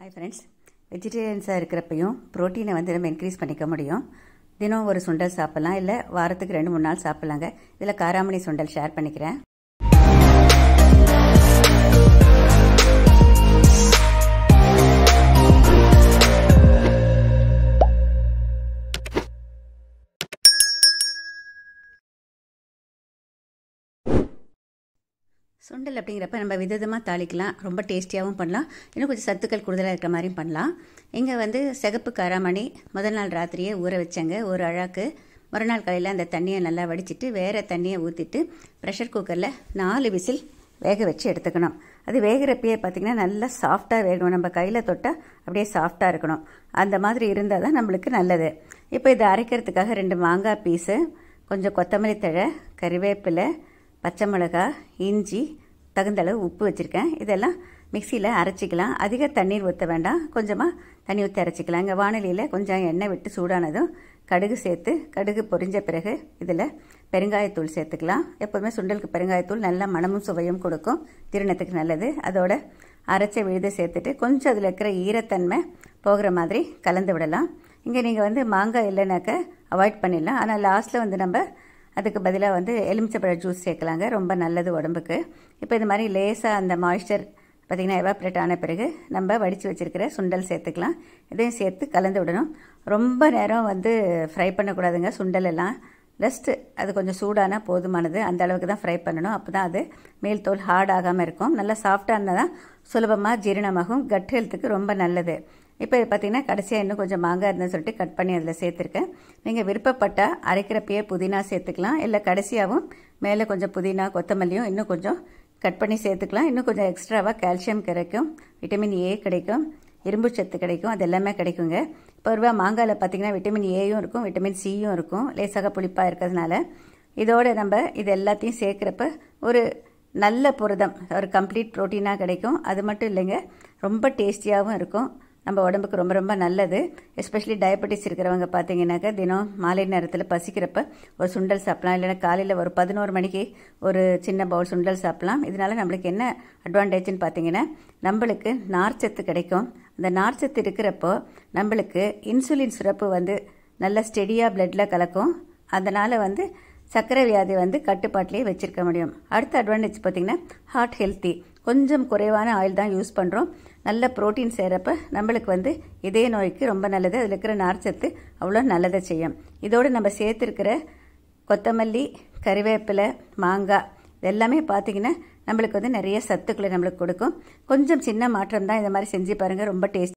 hi friends வெஜிடேரியன்ஸாக இருக்கிறப்பையும் ப்ரோட்டீனை வந்து நம்ம increase பண்ணிக்க முடியும் தினம் ஒரு சுண்டல் சாப்பிட்லாம் இல்லை வாரத்துக்கு ரெண்டு மூணு நாள் சாப்பிட்லாங்க இதில் காராமணி சுண்டல் ஷேர் பண்ணிக்கிறேன் சுண்டல் அப்படிங்கிறப்ப நம்ம விதவிதமாக தாளிக்கலாம் ரொம்ப டேஸ்டியாகவும் பண்ணலாம் இன்னும் கொஞ்சம் சத்துக்கள் கூடுதலாக இருக்கிற மாதிரியும் பண்ணலாம் இங்கே வந்து சிகப்பு காராமணி முதல் நாள் ராத்திரியே ஊற வச்சேங்க ஒரு அழாக்கு மறுநாள் காலையில் அந்த தண்ணியை நல்லா வடிச்சிட்டு வேறு தண்ணியை ஊற்றிட்டு ப்ரெஷர் குக்கரில் நாலு விசில் வேக வச்சு எடுத்துக்கணும் அது வேகிறப்பயே பார்த்திங்கன்னா நல்லா சாஃப்டாக வேகணும் நம்ம கையில் தொட்டால் அப்படியே சாஃப்டாக இருக்கணும் அந்த மாதிரி இருந்தால் தான் நம்மளுக்கு நல்லது இப்போ இதை அரைக்கிறதுக்காக ரெண்டு மாங்காய் பீஸு கொஞ்சம் கொத்தமல்லி தழை கறிவேப்பிலை பச்சை மிளகா இஞ்சி தகுந்த அளவு உப்பு வச்சுருக்கேன் இதெல்லாம் மிக்சியில் அரைச்சிக்கலாம் அதிக தண்ணீர் ஊற்ற வேண்டாம் கொஞ்சமாக தண்ணி ஊற்றி அரைச்சிக்கலாம் இங்கே வானொலியில் கொஞ்சம் எண்ணெய் விட்டு சூடானதும் கடுகு சேர்த்து கடுகு பொரிஞ்ச பிறகு இதில் பெருங்காயத்தூள் சேர்த்துக்கலாம் எப்போதுமே சுண்டலுக்கு பெருங்காயத்தூள் நல்லா மனமும் சுவையும் கொடுக்கும் திருணத்துக்கு நல்லது அதோட அரைச்ச விழுதை சேர்த்துட்டு கொஞ்சம் அதில் இருக்கிற ஈரத்தன்மை போகிற மாதிரி கலந்து விடலாம் இங்கே நீங்கள் வந்து மாங்காய் இல்லைனாக்க அவாய்ட் பண்ணிடலாம் ஆனால் லாஸ்ட்டில் வந்து நம்ம அதுக்கு பதிலாக வந்து எலுமிச்சைப்பழ ஜூஸ் சேர்க்கலாங்க ரொம்ப நல்லது உடம்புக்கு இப்போ இது மாதிரி லேசாக அந்த மாய்ஸ்டர் பார்த்திங்கன்னா எவாப்ரேட் ஆன பிறகு நம்ம வடித்து வச்சுருக்கிற சுண்டல் சேர்த்துக்கலாம் இதையும் சேர்த்து கலந்து விடணும் ரொம்ப நேரம் வந்து ஃப்ரை பண்ணக்கூடாதுங்க சுண்டல் எல்லாம் ஜஸ்ட்டு அது கொஞ்சம் சூடானால் போதுமானது அந்த அளவுக்கு தான் ஃப்ரை பண்ணணும் அப்போ தான் அது மேல் தோல் ஹார்ட் ஆகாமல் இருக்கும் நல்லா சாஃப்டாக இருந்தால் தான் சுலபமாக ஜீரணமாகும் கட் ஹெல்த்துக்கு ரொம்ப நல்லது இப்போ இது பார்த்தீங்கன்னா கடைசியாக இன்னும் கொஞ்சம் மாங்காய் இருந்தது சொல்லிட்டு கட் பண்ணி அதில் சேர்த்துருக்கேன் நீங்கள் விருப்பப்பட்டால் அரைக்கிறப்பயே புதினா சேர்த்துக்கலாம் இல்லை கடைசியாகவும் மேலே கொஞ்சம் புதினா கொத்தமல்லியும் இன்னும் கொஞ்சம் கட் பண்ணி சேர்த்துக்கலாம் இன்னும் கொஞ்சம் எக்ஸ்ட்ராவாக கால்சியம் கிடைக்கும் விட்டமின் ஏ கிடைக்கும் இரும்பு சத்து கிடைக்கும் அது எல்லாமே கிடைக்குங்க இப்போ ரூபா மாங்காயில் பார்த்தீங்கன்னா விட்டமின் ஏயும் இருக்கும் விட்டமின் சியும் இருக்கும் லேசாக புளிப்பாக இருக்கிறதுனால இதோடு நம்ம இது எல்லாத்தையும் சேர்க்குறப்ப ஒரு நல்ல புரதம் ஒரு கம்ப்ளீட் ப்ரோட்டீனாக கிடைக்கும் அது மட்டும் இல்லைங்க ரொம்ப டேஸ்டியாகவும் இருக்கும் நம்ம உடம்புக்கு ரொம்ப ரொம்ப நல்லது எஸ்பெஷலி டயபெட்டிஸ் இருக்கிறவங்க பார்த்தீங்கன்னாக்கா தினம் மாலை நேரத்தில் பசிக்கிறப்ப ஒரு சுண்டல் சாப்பிட்லாம் இல்லைன்னா காலையில் ஒரு பதினோரு மணிக்கு ஒரு சின்ன பவுல் சுண்டல் சாப்பிட்லாம் இதனால் நம்மளுக்கு என்ன அட்வான்டேஜ்னு பார்த்தீங்கன்னா நம்மளுக்கு நார்ச்சத்து கிடைக்கும் அந்த நார்ச்சத்து இருக்கிறப்போ நம்மளுக்கு இன்சுலின் சுரப்பு வந்து நல்ல ஸ்டெடியாக பிளட்டில் கலக்கும் அதனால் வந்து சர்க்கரை வியாதி வந்து கட்டுப்பாட்டிலேயே வச்சுருக்க முடியும் அடுத்த அட்வான்டேஜ் பார்த்திங்கன்னா ஹார்ட் ஹெல்த்தி கொஞ்சம் குறைவான ஆயில் தான் யூஸ் பண்ணுறோம் நல்ல ப்ரோட்டீன் சேரப்ப நம்மளுக்கு வந்து இதய நோய்க்கு ரொம்ப நல்லது அதில் இருக்கிற நார்ச்சத்து அவ்வளோ நல்லதை செய்யும் இதோடு நம்ம சேர்த்துருக்கிற கொத்தமல்லி கறிவேப்பிலை மாங்காய் இதெல்லாமே பார்த்திங்கன்னா நம்மளுக்கு வந்து நிறைய சத்துக்களை நம்மளுக்கு கொடுக்கும் கொஞ்சம் சின்ன மாற்றம் தான் இந்த மாதிரி செஞ்சு பாருங்கள் ரொம்ப டேஸ்ட்